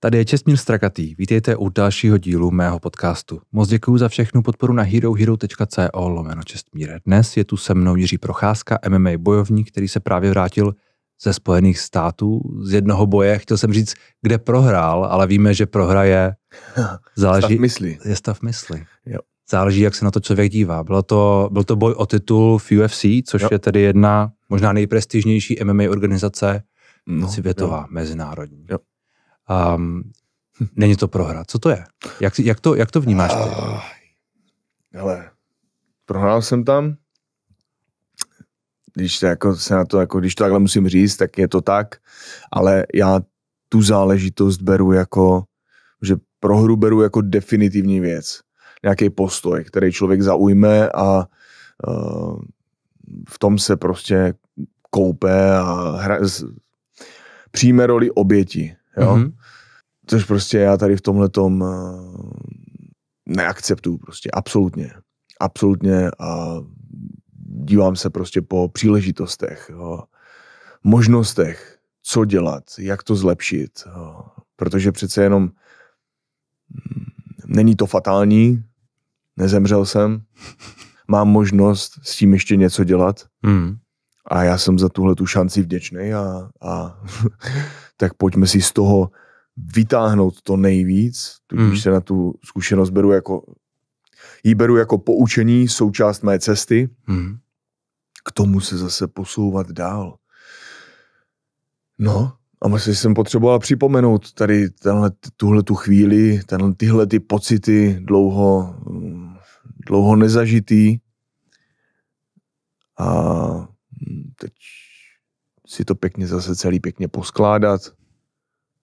Tady je Čestmír Strakatý, vítejte u dalšího dílu mého podcastu. Moc děkuji za všechnu podporu na herohero.co lomeno Čestmíre. Dnes je tu se mnou Jiří Procházka, MMA bojovník, který se právě vrátil ze Spojených států, z jednoho boje, chtěl jsem říct, kde prohrál, ale víme, že prohraje záleží, stav mysli. je stav mysli. Jo. Záleží, jak se na to člověk dívá. Bylo to, byl to boj o titul v UFC, což jo. je tedy jedna možná nejprestižnější MMA organizace no, světová, jo. mezinárodní. Jo. Um, není to prohra. Co to je? Jak, jak, to, jak to vnímáš ty? Ale ah, prohrál jsem tam. Když, jako se na to, jako, když to takhle musím říct, tak je to tak. Ale já tu záležitost beru jako, že prohru beru jako definitivní věc. Nějaký postoj, který člověk zaujme a uh, v tom se prostě koupe a hra, z, přijme roli oběti. Jo? Mm-hmm. Což prostě já tady v tomhle tom eh, neakceptuju prostě, absolutně. Absolutně a dívám se prostě po příležitostech, jo? možnostech, co dělat, jak to zlepšit, jo? protože přece jenom mm, není to fatální, nezemřel jsem, mám možnost s tím ještě něco dělat mm. a já jsem za tuhle tu šanci vděčný a, a tak pojďme si z toho vytáhnout to nejvíc, tudíž mm. se na tu zkušenost beru jako, ji beru jako poučení, součást mé cesty, mm. k tomu se zase posouvat dál. No, a myslím, vlastně že jsem potřeboval připomenout tady tenhle, tuhle tu chvíli, tenhle, tyhle ty pocity dlouho, dlouho nezažitý. A teď si to pěkně zase celý pěkně poskládat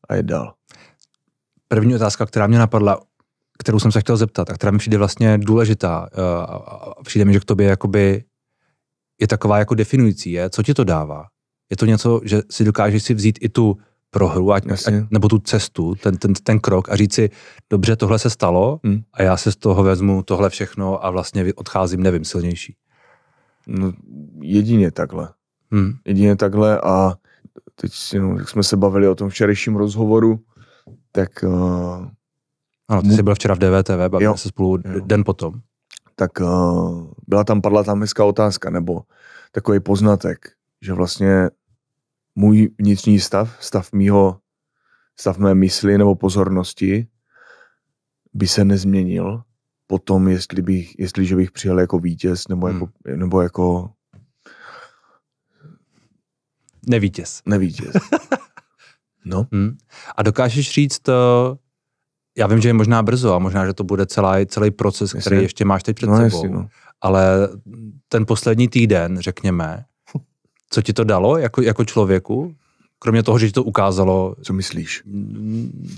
a je dál. První otázka, která mě napadla, kterou jsem se chtěl zeptat a která mi přijde vlastně důležitá eh, a přijde mi, že k tobě jakoby je taková jako definující, je, co ti to dává? Je to něco, že si dokážeš si vzít i tu prohru ať, ať, nebo tu cestu, ten, ten, ten krok a říct si, dobře, tohle se stalo hmm. a já se z toho vezmu tohle všechno a vlastně odcházím, nevím, silnější. No, jedině takhle. Hmm. Jedině takhle a teď no, jak jsme se bavili o tom včerejším rozhovoru, tak... Uh, ano, ty jsi byl včera v DVTV, bavili jo, se spolu jo. den potom. Tak uh, byla tam, padla tam hezká otázka, nebo takový poznatek, že vlastně můj vnitřní stav, stav mýho, stav mé mysli nebo pozornosti by se nezměnil potom, jestli bych, jestliže bych přijel jako vítěz nebo hmm. jako, hmm. nebo jako Nevítěz. Nevítěz. no. Hmm. A dokážeš říct, to, eh, já vím, že je možná brzo a možná, že to bude celá, celý proces, jestli... který ještě máš teď před no, sebou, jestli, no. ale ten poslední týden, řekněme, co ti to dalo jako, jako člověku? Kromě toho, že ti to ukázalo. Co myslíš?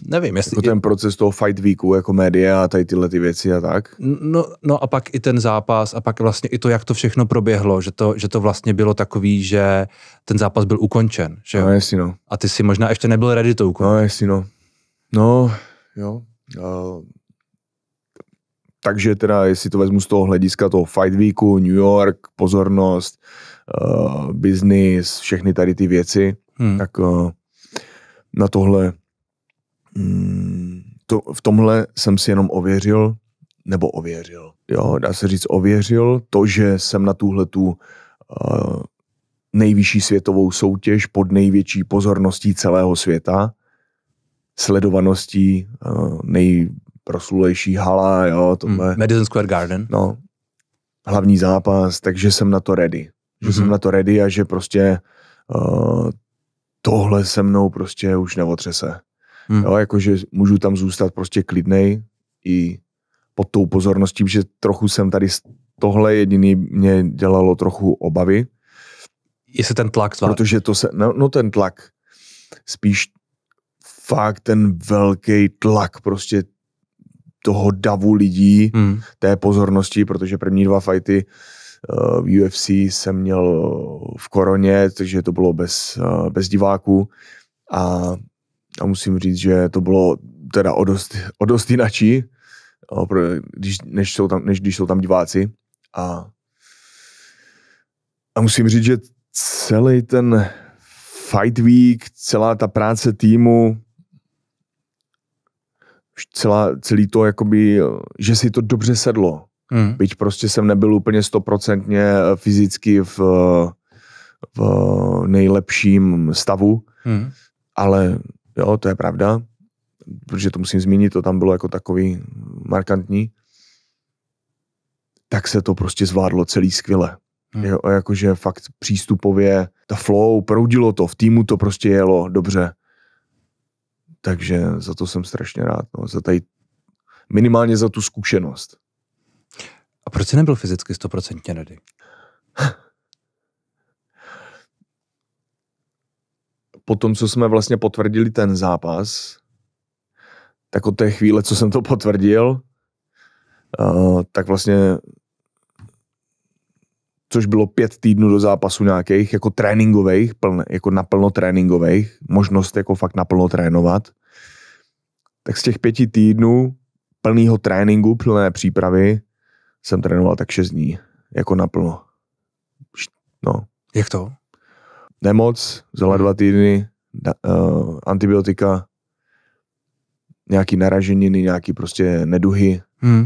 Nevím, jestli... Jako ten proces toho fight weeku, jako média a tady tyhle ty věci a tak? No, no a pak i ten zápas a pak vlastně i to, jak to všechno proběhlo, že to, že to vlastně bylo takový, že ten zápas byl ukončen. Že? No jestli no. A ty si možná ještě nebyl ready to ukončit. No jestli no. No, jo. Uh, takže teda, jestli to vezmu z toho hlediska toho Fight Weeku, New York, pozornost, uh, business, všechny tady ty věci, Hmm. Tak eh, na tohle, mm, to, v tomhle jsem si jenom ověřil, nebo ověřil, jo, dá se říct ověřil, to, že jsem na tuhle tu eh, nejvyšší světovou soutěž pod největší pozorností celého světa, sledovaností eh, nejproslulejší hala, jo, tohle. Mm, Madison Square Garden. No, hlavní zápas, takže jsem na to ready. Že mm-hmm. jsem na to ready a že prostě uh, tohle se mnou prostě už neotřese. Hmm. Jo, jakože můžu tam zůstat prostě klidnej i pod tou pozorností, že trochu jsem tady, tohle jediný mě dělalo trochu obavy. Jestli ten tlak zvládl. Protože to se, no, no ten tlak, spíš fakt ten velký tlak prostě toho davu lidí, hmm. té pozornosti, protože první dva fajty Eh, v UFC jsem měl v koroně, takže to bylo bez, eh, bez diváků a, a musím říct, že to bylo teda o dost, o dost jinačí, eh, když, než, jsou tam, než když jsou tam diváci a, a musím říct, že celý ten fight week, celá ta práce týmu, celá, celý to, jakoby, že si to dobře sedlo. Hmm. Byť prostě jsem nebyl úplně stoprocentně eh, fyzicky v, eh, v eh, nejlepším stavu, hmm. ale jo, to je pravda, protože to musím zmínit, to tam bylo jako takový markantní, tak se to prostě zvládlo celý skvěle. Hmm. Jo, jakože fakt přístupově, ta flow, proudilo to, v týmu to prostě jelo dobře. Takže za to jsem strašně rád, no, za tady minimálně za tu zkušenost. A proč jsi nebyl fyzicky stoprocentně ready? po tom, co jsme vlastně potvrdili ten zápas, tak od té chvíle, co jsem to potvrdil, uh, tak vlastně, což bylo pět týdnů do zápasu nějakých, jako tréninkových, pln, jako naplno tréninkových, možnost jako fakt naplno trénovat, tak z těch pěti týdnů plného tréninku, plné přípravy, jsem trénoval tak 6 dní, jako naplno. No. Jak to? Nemoc, vzala hmm. dva týdny, da, uh, antibiotika, nějaký naraženiny, nějaký prostě neduhy. Hmm.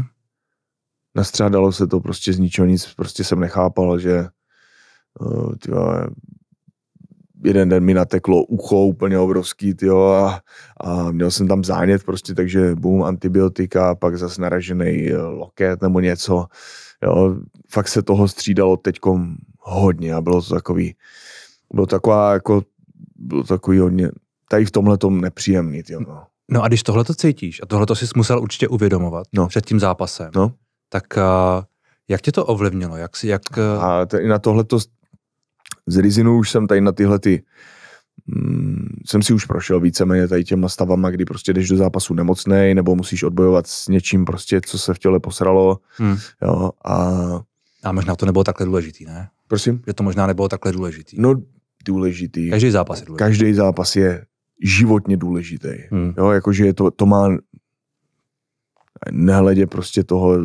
Nastřádalo se to prostě z ničeho nic, prostě jsem nechápal, že uh, eh, tyva, jeden den mi nateklo ucho úplně obrovský, tyjo, a, a měl jsem tam zánět prostě, takže boom, antibiotika, pak zase naražený eh, loket nebo něco, jo, fakt se toho střídalo teďkom hodně a bylo to takový, bylo taková jako, bylo takový hodně, tady v tomhle tom nepříjemný, tyjo, no. No a když tohle to cítíš, a tohle to jsi musel určitě uvědomovat no. před tím zápasem, no. tak uh, jak tě to ovlivnilo? Jak, si, jak... A t- na tohle to z Rizinu už jsem tady na tyhle ty mm, jsem si už prošel víceméně tady těma stavama, kdy prostě jdeš do zápasu nemocnej, nebo musíš odbojovat s něčím prostě, co se v těle posralo. Hmm. Jo, a... a možná to nebylo takhle důležitý, ne? Prosím? Že to možná nebylo takhle důležitý. No důležitý. Každý zápas je důležitý. Každý zápas je životně důležitý. Hmm. Jo, jakože to, to má nehledě prostě toho,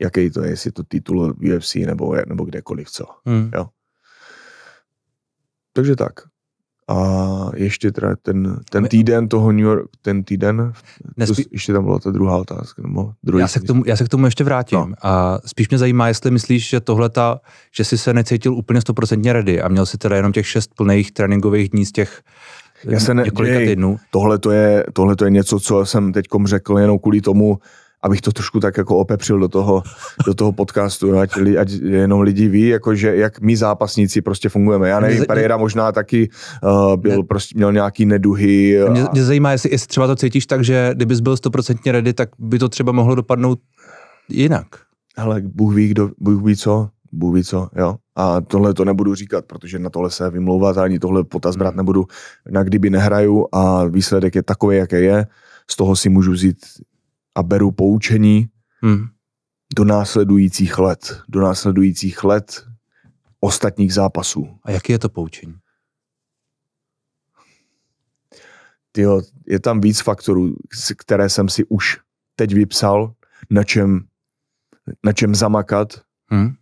jaký to je, jestli to titul UFC nebo, nebo kdekoliv co. Hmm. Jo? Takže tak. A ještě teda ten, ten týden toho New York, ten týden, Nespí... to, ještě tam byla ta druhá otázka, nebo druhý já, se k tomu, já se k tomu ještě vrátím. No. A spíš mě zajímá, jestli myslíš, že tohle ta, že jsi se necítil úplně stoprocentně ready a měl si teda jenom těch šest plných tréninkových dní z těch já se ne, několika týdnů. Tohle to, je, tohle to je něco, co jsem teď řekl jenom kvůli tomu, abych to trošku tak jako opepřil do toho, do toho podcastu, ať, li, ať jenom lidi ví, jako že jak my zápasníci prostě fungujeme. Já nevím, Pereira možná taky uh, byl, ne, prostě, měl nějaký neduhy. A... Mě, mě zajímá, jestli, jestli třeba to cítíš tak, že kdybys byl stoprocentně ready, tak by to třeba mohlo dopadnout jinak. Hele, Bůh ví, kdo, Bůh ví co, Bůh ví co, jo. A tohle to nebudu říkat, protože na tohle se vymlouvat ani tohle potaz brát hmm. nebudu, na kdyby nehraju a výsledek je takový, jaký je. Z toho si můžu vzít a beru poučení hmm. do následujících let, do následujících let ostatních zápasů. A jaký je to poučení? Tyjo, je tam víc faktorů, které jsem si už teď vypsal, na čem, na čem zamakat, hmm?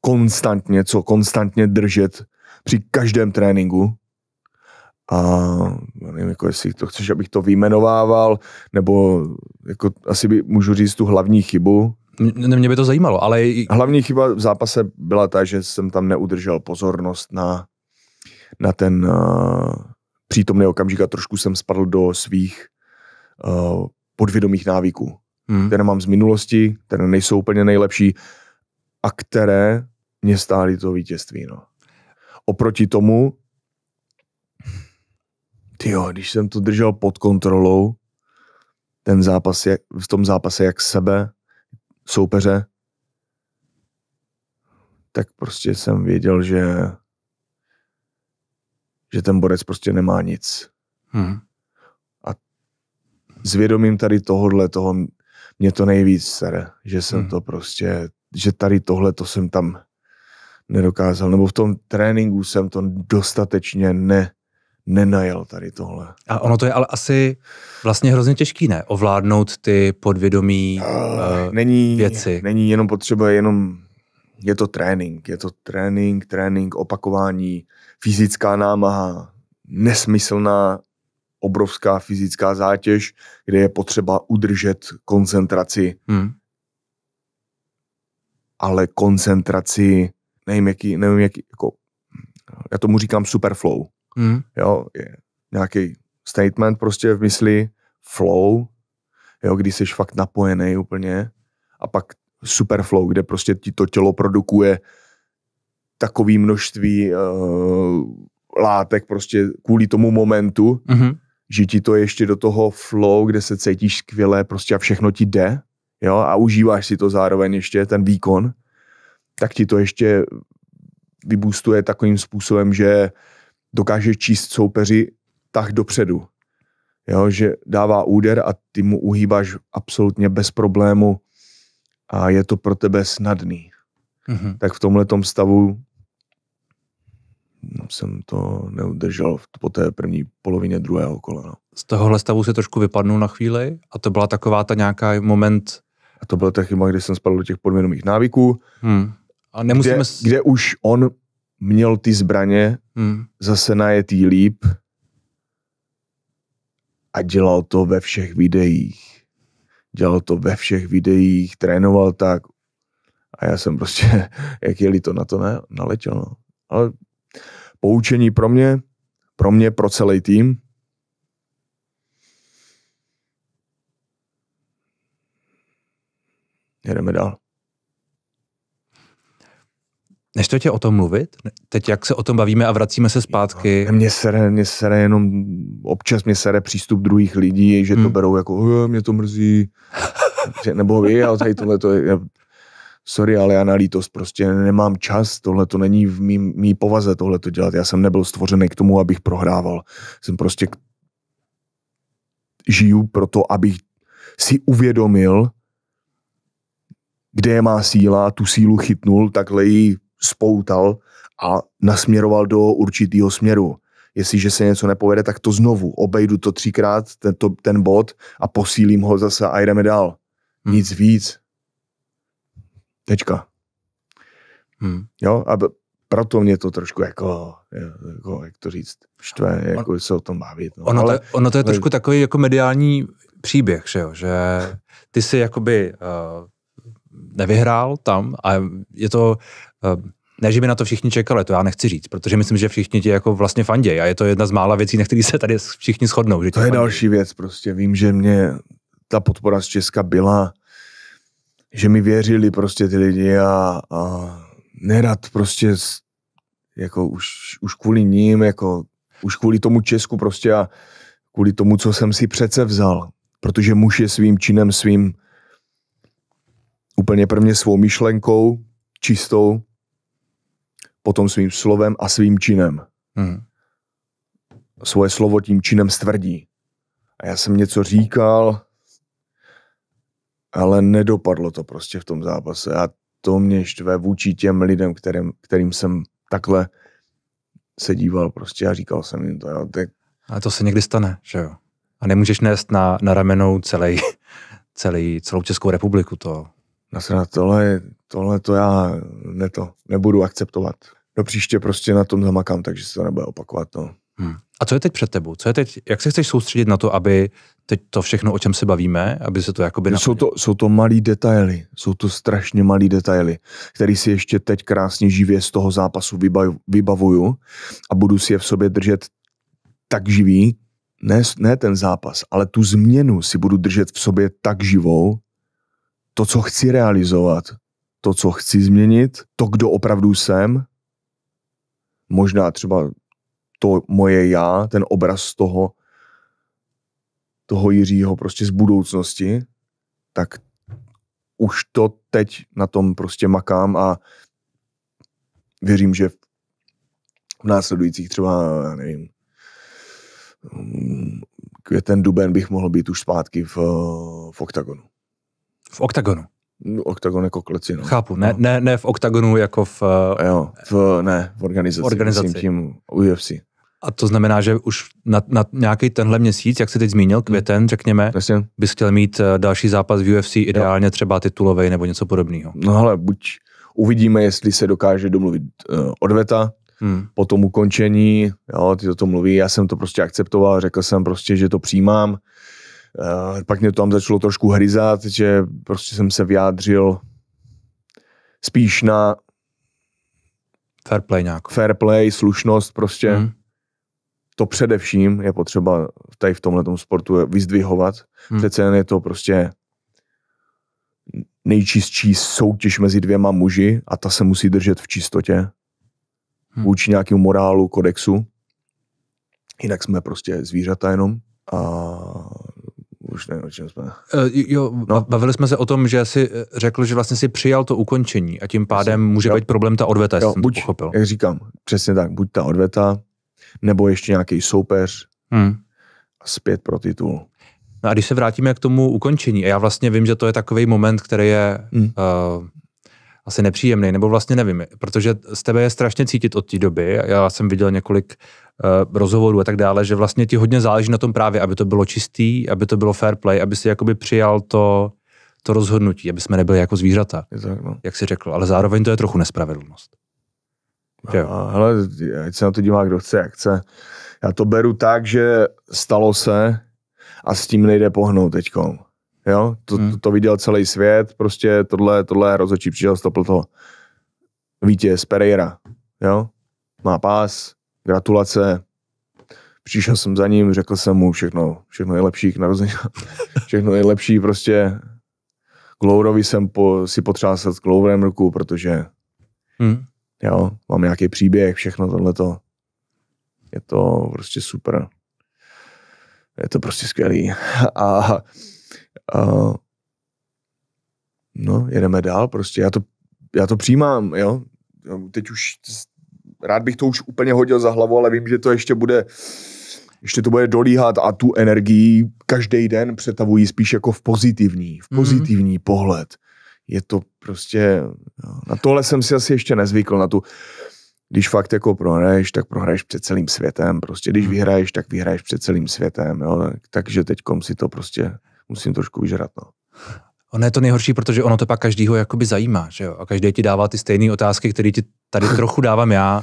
konstantně, co konstantně držet při každém tréninku, a nevím, jako jestli to chceš, abych to vyjmenovával, nebo jako asi by můžu říct tu hlavní chybu. Mě, mě by to zajímalo, ale... Hlavní chyba v zápase byla ta, že jsem tam neudržel pozornost na, na ten uh, přítomný okamžik a trošku jsem spadl do svých uh, podvědomých návyků, hmm. které mám z minulosti, které nejsou úplně nejlepší a které mě stály to vítězství. No. Oproti tomu, ty jo, když jsem to držel pod kontrolou, ten zápas, jak, v tom zápase jak sebe, soupeře, tak prostě jsem věděl, že že ten borec prostě nemá nic. Hmm. A zvědomím tady tohodle, toho mě to nejvíc sere, že jsem hmm. to prostě, že tady tohle to jsem tam nedokázal, nebo v tom tréninku jsem to dostatečně ne, nenajel tady tohle. A ono to je ale asi vlastně hrozně těžký, ne? Ovládnout ty podvědomí uh, není, věci. Není jenom potřeba, jenom je to trénink. Je to trénink, trénink, opakování, fyzická námaha, nesmyslná obrovská fyzická zátěž, kde je potřeba udržet koncentraci. Hmm. Ale koncentraci, nevím, jaký, nevím, jaký, jako, já tomu říkám superflow. Jako, mm. Jo, nějaký statement prostě v mysli, flow, jo, kdy jsi fakt napojený úplně a pak super flow, kde prostě ti to tělo produkuje takový množství uh, látek prostě kvůli tomu momentu, mm-hmm. že ti to ještě do toho flow, kde se cítíš skvěle prostě a všechno ti jde, jo, a užíváš si to zároveň ještě, ten výkon, tak ti to ještě vyboostuje takovým způsobem, že dokáže číst soupeři tak dopředu. Jo, že dává úder a ty mu uhýbáš absolutně bez problému a je to pro tebe snadný. Mm-hmm. Tak v tomhle stavu no, jsem to neudržel po té první polovině druhého kola. No. Z tohohle stavu se trošku vypadnul na chvíli a to byla taková ta nějaká moment... A to byla ta chyba, kdy jsem spadl do těch podvědomých návyků. Hmm. A nemusíme... Kde, s... kde už on měl ty zbraně hmm. zase najetý líp a dělal to ve všech videích. Dělal to ve všech videích, trénoval tak a já jsem prostě, jak je to na to ne, naletěl. No. Ale poučení pro mě, pro mě, pro celý tým, jedeme dál. Než tě o tom mluvit? Teď jak se o tom bavíme a vracíme se zpátky? Mě sere, mě sere jenom, občas mě sere přístup druhých lidí, že to hmm. berou jako, mě to mrzí, nebo vy, ale tady tohle to je, sorry, ale já na lítost prostě nemám čas, tohle to není v mý, mý povaze tohle to dělat. Já jsem nebyl stvořený k tomu, abych prohrával. Jsem prostě k... žiju proto, abych si uvědomil, kde je má síla, tu sílu chytnul, takhle ji spoutal a nasměroval do určitého směru. Jestliže se něco nepovede, tak to znovu obejdu to třikrát, ten, to, ten bod a posílím ho zase a jdeme dál. Hmm. Nic hmm. víc. Tečka. Hmm. Jo, a proto mě to trošku jako, jako jak to říct, štve, jako se o tom bavit. No. Ono, ale, to, ono to je ale... trošku takový jako mediální příběh, že jo, že ty si jakoby uh, nevyhrál tam a je to eh, ne, že by na to všichni čekali, to já nechci říct, protože myslím, že všichni ti jako vlastně fandějí a je to jedna z mála věcí, na který se tady všichni shodnou. Že to je fanděj. další věc prostě. Vím, že mě ta podpora z Česka byla, že mi věřili prostě ty lidi a, a nerad prostě jako už, už kvůli ním, jako už kvůli tomu Česku prostě a kvůli tomu, co jsem si přece vzal. Protože muž je svým činem, svým úplně prvně svou myšlenkou, čistou, potom svým slovem a svým činem. Hmm. Svoje slovo tím činem stvrdí. A já jsem něco říkal, ale nedopadlo to prostě v tom zápase. A to mě štve vůči těm lidem, kterým, kterým jsem takhle se díval prostě a říkal jsem jim to. Jo, ty... A to se někdy stane, že jo? A nemůžeš nést na, na ramenou celý, celý, celou Českou republiku to nasrat, tohle, tohle to já ne to, nebudu akceptovat. Do příště prostě na tom zamakám, takže se to nebude opakovat. No. Hmm. A co je teď před tebou? Co je teď, jak se chceš soustředit na to, aby teď to všechno, o čem se bavíme, aby se to jakoby... Jsou to, jsou to malý detaily, jsou to strašně malý detaily, který si ještě teď krásně živě z toho zápasu vybavuju a budu si je v sobě držet tak živý, ne, ne ten zápas, ale tu změnu si budu držet v sobě tak živou, to, co chci realizovat, to, co chci změnit, to, kdo opravdu jsem, možná třeba to moje já, ten obraz toho, toho Jiřího prostě z budoucnosti, tak už to teď na tom prostě makám a věřím, že v následujících třeba, já nevím, mm, květen, duben bych mohl být už zpátky v, v oktagonu. V oktagonu. No, oktagon jako kleci, no. Chápu, ne, no. ne, ne v oktagonu jako v... Eh, jo, v, ne, v organizaci. V organizaci. Myslím tím UFC. A to znamená, že už na, na nějaký tenhle měsíc, jak jsi teď zmínil, hmm. květen, řekněme, Jasně. bys chtěl mít eh, další zápas v UFC, ideálně jo. třeba titulový nebo něco podobného. No ale buď uvidíme, jestli se dokáže domluvit uh, odveta, hmm. po tom ukončení, jo, ty to mluví, já jsem to prostě akceptoval, řekl jsem prostě, že to přijímám, Eh, pak mě to tam začalo trošku hryzat, že prostě jsem se vyjádřil spíš na Fair play nějak. Fair play, slušnost prostě. Mm. To především je potřeba tady v tomhle sportu vyzdvihovat. Mm. Přece jen je to prostě nejčistší soutěž mezi dvěma muži a ta se musí držet v čistotě. Hmm. Vůči nějakému morálu, kodexu. Jinak jsme prostě zvířata jenom. A už nevím, o čem jsme. Uh, jo, no. bavili jsme se o tom, že si eh, řekl, že vlastně si přijal to ukončení a tím pádem může jo. být problém ta odveta, jo, jsem buď, pochopil. Jak říkám, přesně tak, buď ta odveta, nebo ještě nějaký soupeř hmm. a zpět pro titul. No a když se vrátíme k tomu ukončení, a já vlastně vím, že to je takový moment, který je hmm. uh, asi nepříjemný, nebo vlastně nevím, protože z tebe je strašně cítit od té doby. Já jsem viděl několik Eh, rozhovorů a tak dále, že vlastně ti hodně záleží na tom právě, aby to bylo čistý, aby to bylo fair play, aby si jakoby přijal to, to rozhodnutí, aby jsme nebyli jako zvířata, tak, no. jak si řekl, ale zároveň to je trochu nespravedlnost. A, hele, ať se na to dívá, kdo chce, jak chce. Já to beru tak, že stalo se a s tím nejde pohnout teďkom. Jo, to, hmm. to, to viděl celý svět, prostě tohle, tohle rozhodčí přišel stopl to. Vítěz Pereira, jo, má pás, gratulace, přišel jsem za ním, řekl jsem mu všechno, všechno nejlepší k narození, všechno nejlepší prostě. Glourovi jsem po, si potřásl s Glourem ruku, protože hmm. jo, mám nějaký příběh, všechno tohleto. Je to prostě super. Je to prostě skvělý. A, a no, jedeme dál prostě. Já to, já to přijímám, jo. Teď už rád bych to už úplně hodil za hlavu, ale vím, že to ještě bude ještě to bude dolíhat a tu energii každý den přetavují spíš jako v pozitivní, v mhm. pozitivní mm. pohled. Je to prostě, no, na tohle jsem si asi ještě nezvykl, na tu, když fakt jako prohraješ, tak prohraješ před celým světem, prostě když mhm. vyhraješ, tak vyhraješ před celým světem, jo? takže teďkom si to prostě musím trošku vyžrat. No. Ono je to nejhorší, protože ono to pak každýho jakoby zajímá, že jo? A každý ti dává ty stejné otázky, které ti tady trochu dávám já.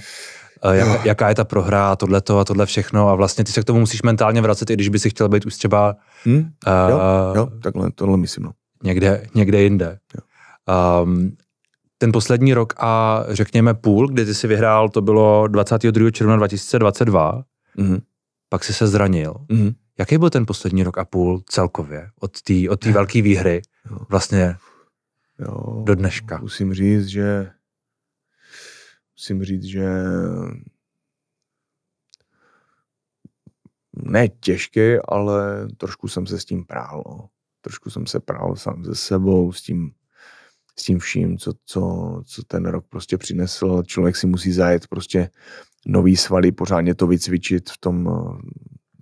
Eh, jak, jaká je ta prohra a tohleto a tohle všechno a vlastně ty se k tomu musíš mentálně vracet, i když by si chtěl být už třeba hmm? uh, jo, jo, takhle, tohle myslím. No. Někde, někde jinde. Jo. Um, ten poslední rok a řekněme půl, kdy ty si vyhrál, to bylo 22. června 2022, mm-hmm. pak si se zranil. Mm-hmm. Jaký byl ten poslední rok a půl celkově od té od velké výhry Vlastně jo, do dneška. Musím říct, že musím říct, že ne těžký, ale trošku jsem se s tím prál. No. Trošku jsem se prál sám se sebou, s tím, s tím vším, co, co, co ten rok prostě přinesl. Člověk si musí zajet prostě nový svaly, pořádně to vycvičit v tom,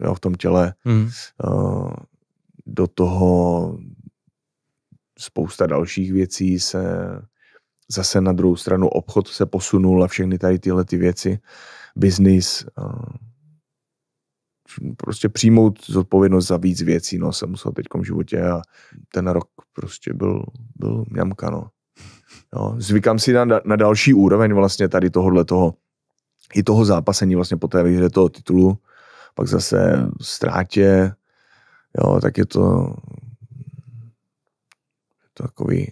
jo, v tom těle. Mm. Do toho spousta dalších věcí se zase na druhou stranu obchod se posunul a všechny tady tyhle ty věci, biznis, eh, prostě přijmout zodpovědnost za víc věcí, no, jsem musel teď v životě a ten rok prostě byl, byl mňamka, no. no. zvykám si na, na další úroveň vlastně tady tohohle toho, i toho zápasení vlastně po té výhře toho titulu, pak zase ztrátě, jo, tak je to takový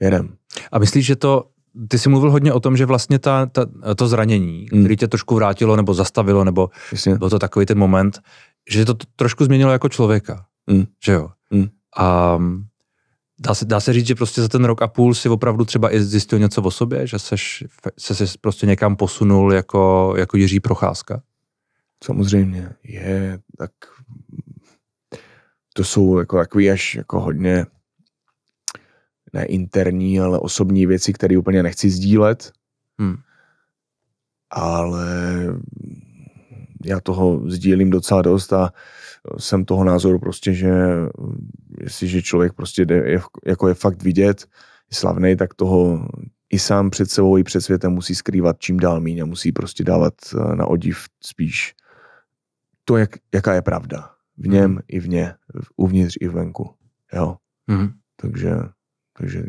jedem. A myslíš, že to, ty jsi mluvil hodně o tom, že vlastně ta, ta, to zranění, hmm. který tě trošku vrátilo nebo zastavilo, nebo Jasně. byl to takový ten moment, že to trošku změnilo jako člověka, hmm. že jo? Hmm. A dá se, dá se říct, že prostě za ten rok a půl si opravdu třeba i zjistil něco o sobě, že seš, se si prostě někam posunul jako, jako Jiří Procházka? Samozřejmě, je, tak to jsou jako takový až jako hodně ne interní, ale osobní věci, které úplně nechci sdílet. Hmm. Ale já toho sdílím docela dost a jsem toho názoru prostě, že jestliže člověk prostě jde, jako je fakt vidět, je slavný, tak toho i sám před sebou, i před světem musí skrývat čím dál míň a musí prostě dávat eh, na odiv spíš to, jak, jaká je pravda. V něm hmm. i v ně, uvnitř i venku. Jo. Hmm. Takže takže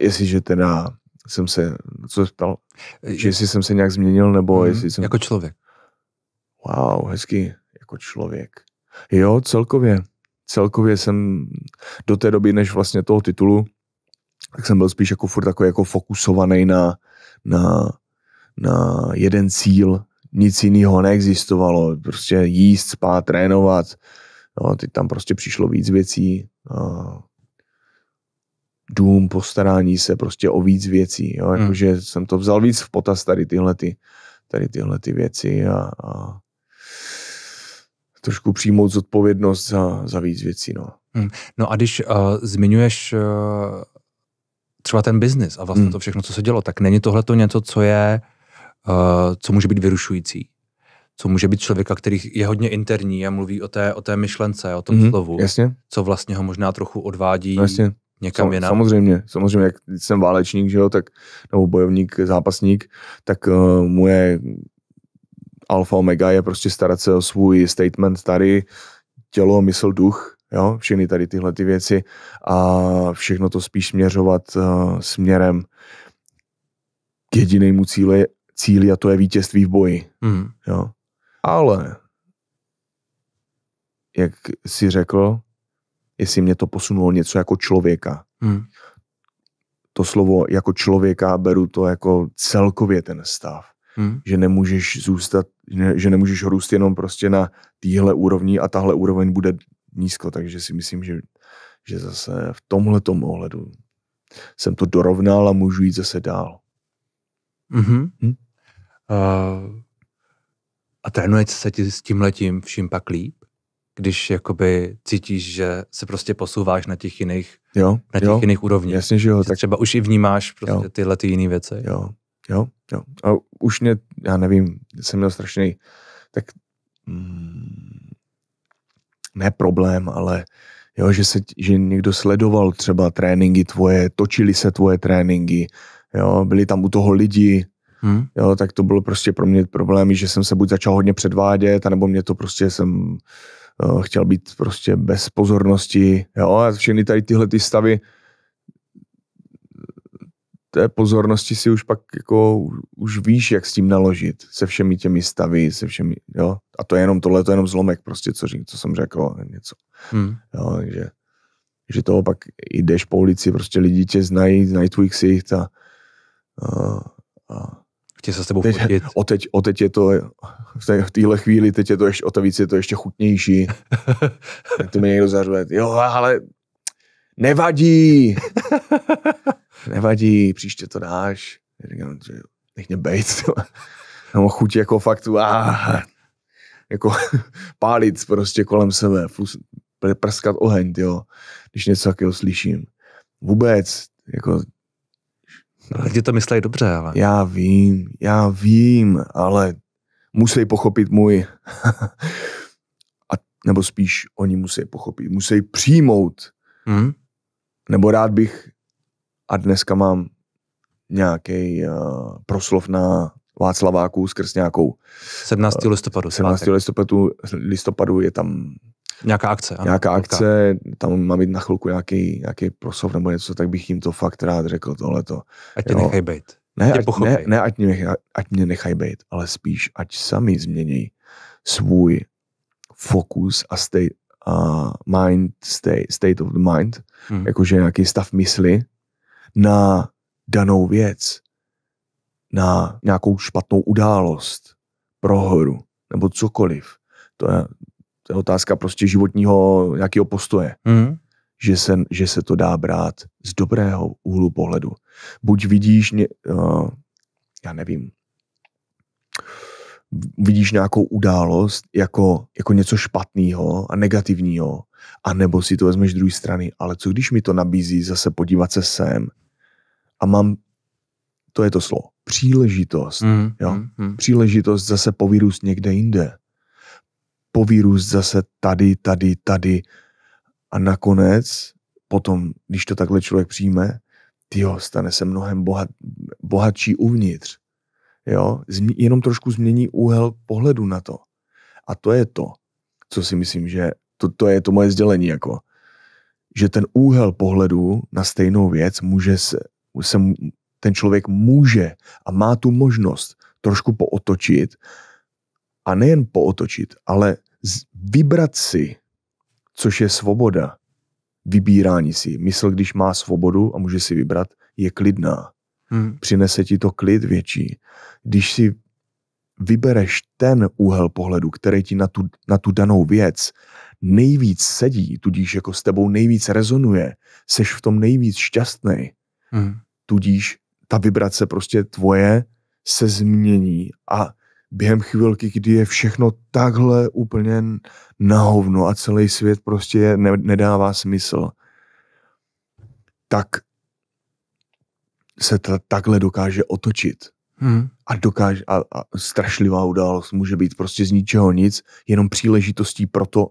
jestliže teda jsem se, co se ptal, že jestli jsem se nějak změnil, nebo mm, jestli jsem... Jako člověk. Wow, hezky, jako člověk. Jo, celkově. Celkově jsem do té doby, než vlastně toho titulu, tak jsem byl spíš jako furt takový jako fokusovaný na, na, na jeden cíl, nic jiného neexistovalo, prostě jíst, spát, trénovat, no, teď tam prostě přišlo víc věcí, no, dům, postarání se prostě o víc věcí. Jo? Hmm. Jakože hmm. jsem to vzal víc v potaz tady tyhle, ty, tady tyhle ty věci a, a trošku přijmout zodpovědnost za, za víc věcí. No. Hmm. no a když uh, zmiňuješ uh, třeba ten biznis a vlastně hmm. to všechno, co se dělo, tak není tohle to něco, co je, uh, co může být vyrušující? Co může být člověka, který je hodně interní a mluví o té, o té myšlence, o tom hmm. slovu, Jasně. co vlastně ho možná trochu odvádí Jasně někam jinam? Samozřejmě, samozřejmě, jak jsem válečník, že jo, tak, nebo bojovník, zápasník, tak uh, moje alfa omega je prostě starat se o svůj statement tady, tělo, mysl, duch, jo, všechny tady tyhle ty věci a všechno to spíš směřovat uh, směrem k jedinému cíli, cíli a to je vítězství v boji. Mm. Jo. Ale, jak si řekl, jestli mě to posunulo něco jako člověka. Hmm. To slovo jako člověka beru to jako celkově ten stav. Hmm. Že nemůžeš zůstat, že nemůžeš růst jenom prostě na téhle úrovni a tahle úroveň bude nízko, takže si myslím, že, že zase v tomhle ohledu jsem to dorovnal a můžu jít zase dál. Mm-hmm. Uh, a trénuje se ti s tím letím vším pak líp? když jakoby cítíš, že se prostě posouváš na těch jiných, jo, na těch jo, jiných úrovních. Jasně, že jo. tak... Třeba už i vnímáš prostě jo, tyhle ty jiné věci. Jo, jo, jo. A už mě, já nevím, jsem měl strašný, tak mm, ne problém, ale jo, že, se, že někdo sledoval třeba tréninky tvoje, točili se tvoje tréninky, jo, byli tam u toho lidi, Hmm. Jo, tak to bylo prostě pro mě problém, že jsem se buď začal hodně předvádět, anebo mě to prostě jsem Eh, chtěl být prostě bez pozornosti, jo, a všechny tady tyhle ty stavy té pozornosti si už pak jako už víš, jak s tím naložit, se všemi těmi stavy, se všemi, jo, a to je jenom tohle, to je jenom zlomek prostě, co, řík, co jsem řekl, něco, hmm. jo, takže, že toho pak jdeš po ulici, prostě lidi tě znají, znají tvůj ksicht a, a, a chtějí se s tebou fotit. O teď, o teď je to, v téhle chvíli, teď je to ještě, o to víc je to ještě chutnější. tak to mi někdo zařve, jo, ale nevadí. nevadí, příště to dáš. Já říkám, že nech mě bejt. Mám chuť jako fakt, ah, jako pálit prostě kolem sebe, plus prskat oheň, jo, když něco takového slyším. Vůbec, jako No, lidi to myslí dobře, ale... Já vím, já vím, ale musí pochopit můj... A, nebo spíš oni musí pochopit, musí přijmout. Hmm. Nebo rád bych... A dneska mám nějaký uh, eh, proslov na Václaváku skrz nějakou... 17. Eh, listopadu. 17. Listopadu, listopadu je tam Nějaká akce. Ano. Nějaká akce, tam má být na chvilku nějaký, nějaký prosov nebo něco, tak bych jim to fakt rád řekl tohleto. Ať tě nechají nechaj Ne, ať, ne, ne ať, mě nechaj, ať mě nechaj být, ale spíš ať sami změní svůj fokus a, state, a mind, state, state of the mind, hmm. jakože nějaký stav mysli na danou věc, na nějakou špatnou událost, prohru nebo cokoliv. To je, to je otázka prostě životního nějakého postoje. Mm. Že, se, že se to dá brát z dobrého úhlu pohledu. Buď vidíš, uh, já nevím, vidíš nějakou událost jako, jako něco špatného a negativního, anebo si to vezmeš z druhé strany, ale co když mi to nabízí zase podívat se sem a mám, to je to slovo, příležitost, mm, jo? Mm, mm. příležitost zase povírus někde jinde povírus zase tady, tady, tady a nakonec potom, když to takhle člověk přijme, tyjo, stane se mnohem bohat, bohatší uvnitř. Jo? Zmi, jenom trošku změní úhel pohledu na to. A to je to, co si myslím, že to, to je to moje sdělení, jako, že ten úhel pohledu na stejnou věc může se, se ten člověk může a má tu možnost trošku pootočit a nejen pootočit, ale vybrat si, což je svoboda, vybírání si. Mysl, když má svobodu a může si vybrat, je klidná. Hmm. Přinese ti to klid větší. Když si vybereš ten úhel pohledu, který ti na tu, na tu danou věc nejvíc sedí, tudíž jako s tebou nejvíc rezonuje, seš v tom nejvíc šťastný, hmm. tudíž ta vibrace prostě tvoje se změní a během chvilky, kdy je všechno takhle úplně na hovno a celý svět prostě ne, nedává smysl, tak se ta, takhle dokáže otočit. Hmm. A, dokáže, a, a strašlivá událost může být prostě z ničeho nic, jenom příležitostí pro to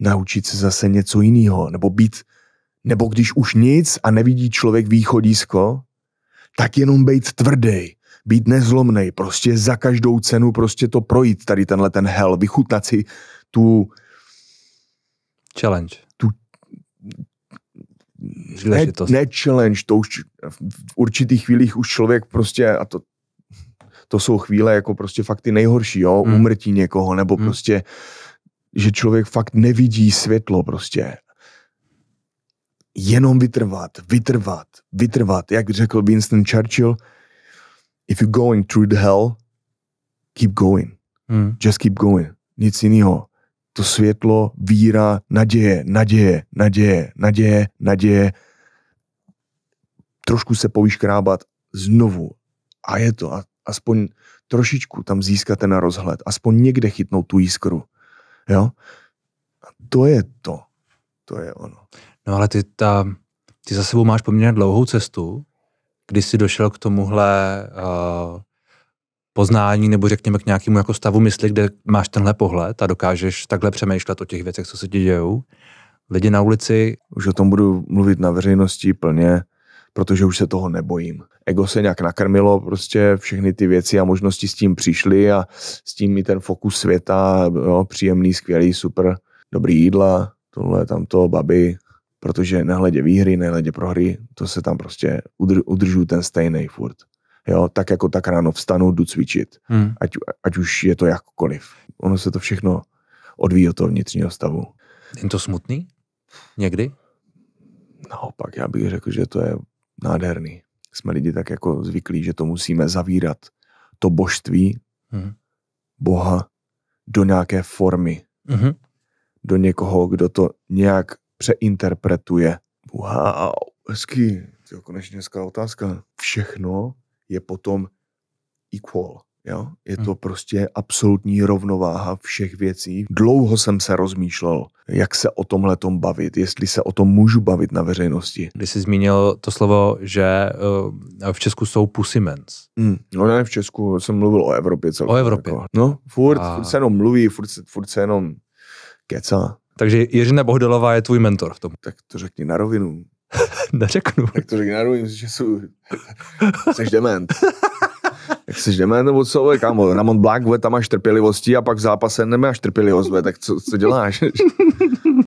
naučit se zase něco jiného, nebo být, nebo když už nic a nevidí člověk východisko, tak jenom být tvrdý být nezlomný, prostě za každou cenu prostě to projít, tady tenhle ten hell, vychutnat si tu... Challenge. Tu, ne, ne challenge, to už v určitých chvílích už člověk prostě, a to, to jsou chvíle jako prostě fakt ty nejhorší, jo, hmm. umrtí někoho, nebo hmm. prostě, že člověk fakt nevidí světlo prostě. Jenom vytrvat, vytrvat, vytrvat, jak řekl Winston Churchill, if you're going through the hell, keep going. Mm. Just keep going. Nic jiného. To světlo, víra, naděje, naděje, naděje, naděje, naděje. Trošku se povyškrábat znovu. A je to. A aspoň trošičku tam získáte na rozhled. Aspoň někde chytnout tu jiskru. Jo? A to je to. To je ono. No ale ty, ta, ty za sebou máš poměrně dlouhou cestu kdy jsi došel k tomuhle uh, poznání nebo řekněme k nějakému jako stavu mysli, kde máš tenhle pohled a dokážeš takhle přemýšlet o těch věcech, co se ti dějou. Lidi na ulici... Už o tom budu mluvit na veřejnosti plně, protože už se toho nebojím. Ego se nějak nakrmilo, prostě všechny ty věci a možnosti s tím přišly a s tím i ten fokus světa, jo, příjemný, skvělý, super, dobrý jídla, tohle, tamto, baby, protože nehledě výhry, nehledě prohry, to se tam prostě udr, udržu ten stejný furt. Jo, tak jako tak ráno vstanu, jdu cvičit, hmm. ať, ať už je to jakkoliv. Ono se to všechno odvíjí od toho vnitřního stavu. Je to smutný? Někdy? Naopak, já bych řekl, že to je nádherný. Jsme lidi tak jako zvyklí, že to musíme zavírat. To božství, hmm. Boha, do nějaké formy. Hmm. Do někoho, kdo to nějak přeinterpretuje. Wow, hezký. je konečně hezká otázka. Všechno je potom equal. Jo? Je to hmm. prostě absolutní rovnováha všech věcí. Dlouho jsem se rozmýšlel, jak se o tom letom bavit, jestli se o tom můžu bavit na veřejnosti. Když jsi zmínil to slovo, že uh, v Česku jsou pusimens. Mm, no ne v Česku, jsem mluvil o Evropě celkem. O Evropě. Jako. No, furt, A... furt se jenom mluví, furt, furt se jenom kecá. Takže Jiřina Bohdalová je tvůj mentor v tom. Tak to řekni na rovinu. Neřeknu. Tak to řekni na rovinu, že jsou, jsi dement. Jak jsi dement nebo co, kámo, na Mont Blanc, ve, tam máš trpělivosti a pak v zápase nemáš trpělivost, ve, tak co, co děláš?